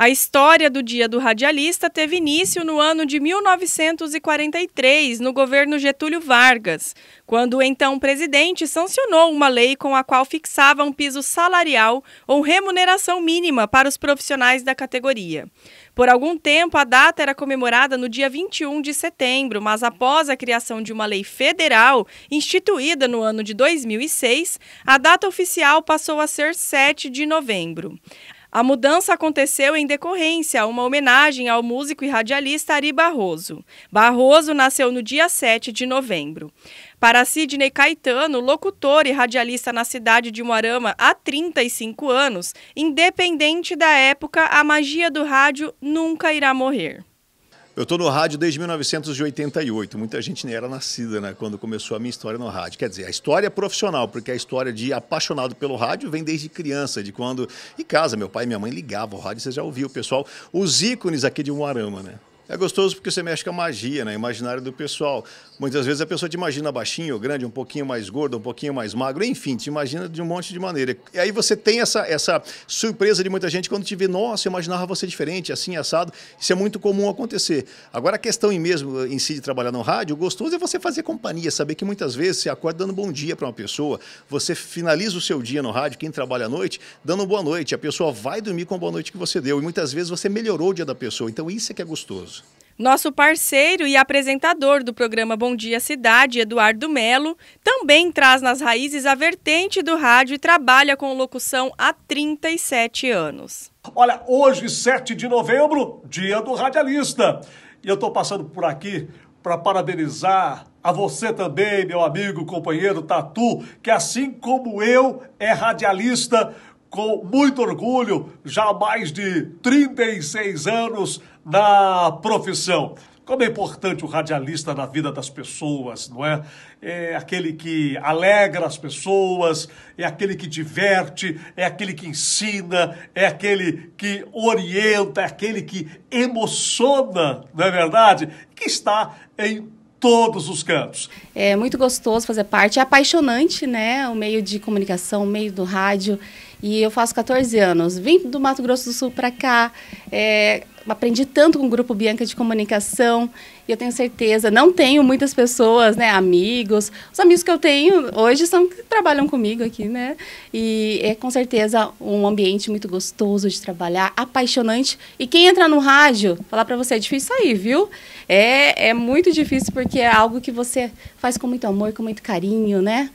A história do Dia do Radialista teve início no ano de 1943, no governo Getúlio Vargas, quando o então presidente sancionou uma lei com a qual fixava um piso salarial ou remuneração mínima para os profissionais da categoria. Por algum tempo, a data era comemorada no dia 21 de setembro, mas após a criação de uma lei federal, instituída no ano de 2006, a data oficial passou a ser 7 de novembro. A mudança aconteceu em decorrência a uma homenagem ao músico e radialista Ari Barroso. Barroso nasceu no dia 7 de novembro. Para Sidney Caetano, locutor e radialista na cidade de Moarama há 35 anos, independente da época, a magia do rádio nunca irá morrer. Eu estou no rádio desde 1988. Muita gente nem era nascida, né? Quando começou a minha história no rádio. Quer dizer, a história é profissional, porque a história de apaixonado pelo rádio vem desde criança, de quando. Em casa, meu pai e minha mãe ligavam o rádio, você já ouviu, pessoal. Os ícones aqui de Moarama, né? É gostoso porque você mexe com a magia, né? Imaginário do pessoal. Muitas vezes a pessoa te imagina baixinho ou grande, um pouquinho mais gordo, um pouquinho mais magro, enfim, te imagina de um monte de maneira. E aí você tem essa, essa surpresa de muita gente quando te vê, nossa, eu imaginava você diferente, assim, assado. Isso é muito comum acontecer. Agora a questão em mesmo em si de trabalhar no rádio, gostoso é você fazer companhia, saber que muitas vezes você acorda dando bom dia para uma pessoa, você finaliza o seu dia no rádio, quem trabalha à noite, dando boa noite. A pessoa vai dormir com a boa noite que você deu. E muitas vezes você melhorou o dia da pessoa. Então isso é que é gostoso. Nosso parceiro e apresentador do programa Bom Dia Cidade, Eduardo Melo, também traz nas raízes a vertente do rádio e trabalha com locução há 37 anos. Olha, hoje, 7 de novembro, dia do radialista. E eu estou passando por aqui para parabenizar a você também, meu amigo, companheiro Tatu, que assim como eu é radialista, com muito orgulho, já há mais de 36 anos na profissão. Como é importante o radialista na vida das pessoas, não é? É aquele que alegra as pessoas, é aquele que diverte, é aquele que ensina, é aquele que orienta, é aquele que emociona, não é verdade? Que está em todos os cantos. É muito gostoso fazer parte, é apaixonante, né? O meio de comunicação, o meio do rádio. E eu faço 14 anos. Vim do Mato Grosso do Sul para cá, é, aprendi tanto com o Grupo Bianca de Comunicação. E eu tenho certeza, não tenho muitas pessoas, né, amigos. Os amigos que eu tenho hoje são que trabalham comigo aqui, né? E é com certeza um ambiente muito gostoso de trabalhar, apaixonante. E quem entra no rádio, falar para você, é difícil sair, viu? É, é muito difícil porque é algo que você faz com muito amor, com muito carinho, né?